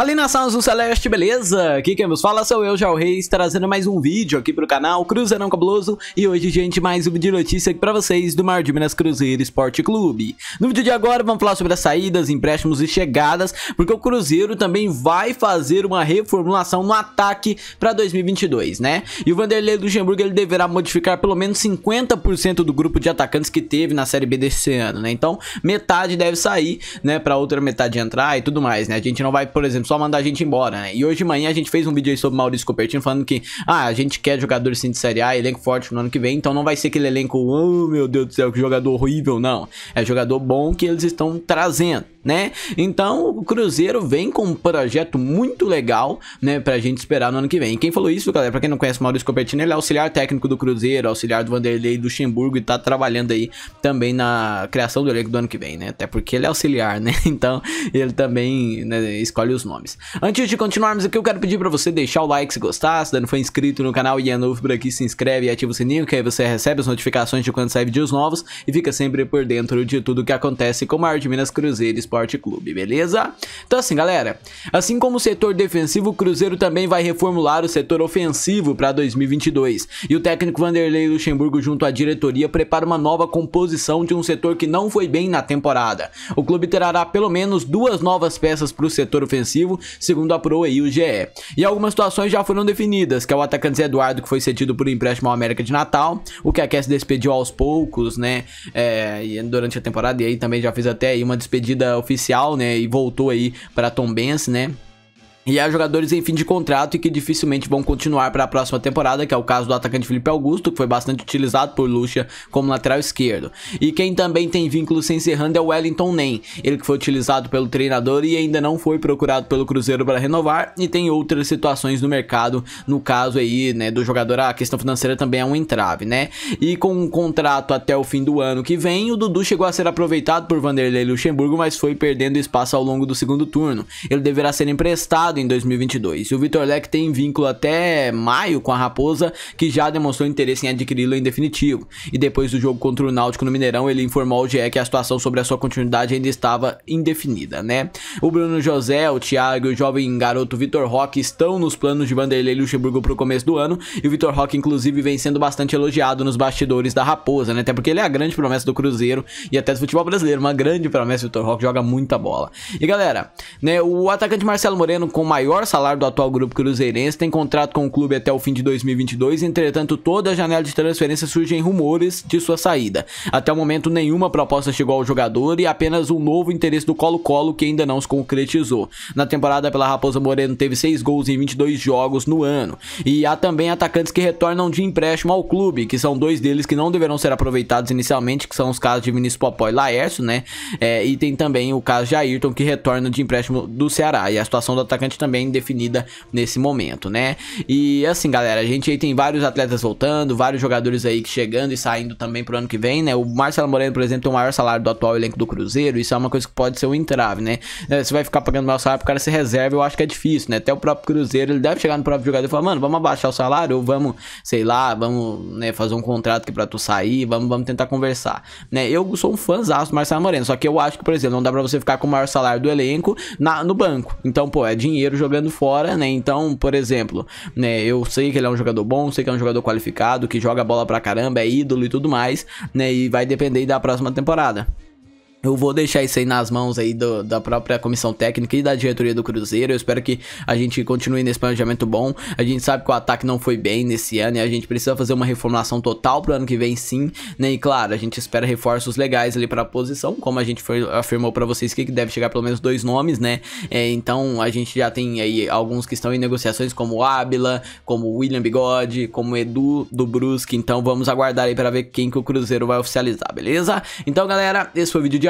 Alinação do Celeste, beleza? Aqui quem vos fala sou eu, Jal Reis, trazendo mais um vídeo aqui pro canal Cruzeirão Cabuloso E hoje, gente, mais um vídeo de notícia aqui pra vocês do Mar de Minas Cruzeiro Esporte Clube No vídeo de agora vamos falar sobre as saídas, empréstimos e chegadas Porque o Cruzeiro também vai fazer uma reformulação no ataque pra 2022, né? E o Vanderlei Luxemburgo, ele deverá modificar pelo menos 50% do grupo de atacantes que teve na Série B desse ano, né? Então, metade deve sair, né? Pra outra metade entrar e tudo mais, né? A gente não vai, por exemplo, só mandar a gente embora, né? E hoje de manhã a gente fez um vídeo aí sobre Maurício Copertino falando que, ah, a gente quer jogadores sim de Série A, elenco forte no ano que vem, então não vai ser aquele elenco, oh meu Deus do céu, que jogador horrível, não. É jogador bom que eles estão trazendo, né? Então o Cruzeiro vem com um projeto muito legal, né, pra gente esperar no ano que vem. E quem falou isso, galera, pra quem não conhece Maurício Copertino, ele é auxiliar técnico do Cruzeiro, auxiliar do Vanderlei do Luxemburgo e tá trabalhando aí também na criação do elenco do ano que vem, né? Até porque ele é auxiliar, né? Então ele também né, escolhe os nomes. Antes de continuarmos aqui, eu quero pedir pra você deixar o like se gostar, se ainda não for inscrito no canal e é novo por aqui, se inscreve e ativa o sininho, que aí você recebe as notificações de quando sai vídeos novos e fica sempre por dentro de tudo que acontece com o maior de Minas Cruzeiro Esporte Clube, beleza? Então assim, galera, assim como o setor defensivo, o Cruzeiro também vai reformular o setor ofensivo para 2022. E o técnico Vanderlei Luxemburgo junto à diretoria prepara uma nova composição de um setor que não foi bem na temporada. O clube terá pelo menos duas novas peças para o setor ofensivo ofensivo, segundo a Pro e o GE. E algumas situações já foram definidas, que é o atacante Eduardo, que foi cedido por empréstimo ao América de Natal, o que a Cass despediu aos poucos, né, é, durante a temporada, e aí também já fez até aí uma despedida oficial, né, e voltou aí para Tombense, né, e há jogadores em fim de contrato e que dificilmente vão continuar para a próxima temporada, que é o caso do atacante Felipe Augusto, que foi bastante utilizado por Lucha como lateral esquerdo. E quem também tem vínculo se encerrando é o Wellington Nem, ele que foi utilizado pelo treinador e ainda não foi procurado pelo Cruzeiro para renovar, e tem outras situações no mercado, no caso aí, né, do jogador, a questão financeira também é um entrave, né? E com um contrato até o fim do ano que vem, o Dudu chegou a ser aproveitado por Vanderlei Luxemburgo, mas foi perdendo espaço ao longo do segundo turno. Ele deverá ser emprestado em 2022. E o Vitor Leque tem vínculo até maio com a Raposa, que já demonstrou interesse em adquiri-lo em definitivo. E depois do jogo contra o Náutico no Mineirão, ele informou ao GE que a situação sobre a sua continuidade ainda estava indefinida, né? O Bruno José, o Thiago e o jovem garoto Vitor Roque estão nos planos de Vanderlei Luxemburgo para o começo do ano, e o Vitor Roque, inclusive, vem sendo bastante elogiado nos bastidores da Raposa, né? Até porque ele é a grande promessa do Cruzeiro e até do futebol brasileiro, uma grande promessa, Vitor Roque joga muita bola. E galera, né, o atacante Marcelo Moreno com o maior salário do atual grupo cruzeirense, tem contrato com o clube até o fim de 2022, entretanto toda a janela de transferência surge em rumores de sua saída. Até o momento nenhuma proposta chegou ao jogador e apenas um novo interesse do Colo-Colo que ainda não se concretizou. Na temporada pela Raposa Moreno teve 6 gols em 22 jogos no ano. E há também atacantes que retornam de empréstimo ao clube, que são dois deles que não deverão ser aproveitados inicialmente, que são os casos de Vinícius Popó e Laércio, né? É, e tem também o caso de Ayrton que retorna de empréstimo do Ceará. E a situação do atacante também definida nesse momento, né? E assim, galera, a gente aí tem vários atletas voltando, vários jogadores aí chegando e saindo também pro ano que vem, né? O Marcelo Moreno, por exemplo, tem o maior salário do atual elenco do Cruzeiro, isso é uma coisa que pode ser um entrave, né? É, você vai ficar pagando maior salário pro cara se reserva, eu acho que é difícil, né? Até o próprio Cruzeiro, ele deve chegar no próprio jogador e falar, mano, vamos abaixar o salário ou vamos, sei lá, vamos né, fazer um contrato aqui pra tu sair, vamos, vamos tentar conversar, né? Eu sou um fãzaço do Marcelo Moreno, só que eu acho que, por exemplo, não dá pra você ficar com o maior salário do elenco na, no banco. Então, pô, é dinheiro dinheiro jogando fora, né? Então, por exemplo, né, eu sei que ele é um jogador bom, sei que é um jogador qualificado, que joga bola pra caramba, é ídolo e tudo mais, né? E vai depender da próxima temporada. Eu vou deixar isso aí nas mãos aí do, da própria comissão técnica e da diretoria do Cruzeiro. Eu espero que a gente continue nesse planejamento bom. A gente sabe que o ataque não foi bem nesse ano e a gente precisa fazer uma reformulação total pro ano que vem sim, né? E claro, a gente espera reforços legais ali pra posição, como a gente foi, afirmou para vocês que deve chegar pelo menos dois nomes, né? É, então a gente já tem aí alguns que estão em negociações, como o Ábila, como o William Bigode, como o Edu do Brusque. Então vamos aguardar aí para ver quem que o Cruzeiro vai oficializar, beleza? Então galera, esse foi o vídeo de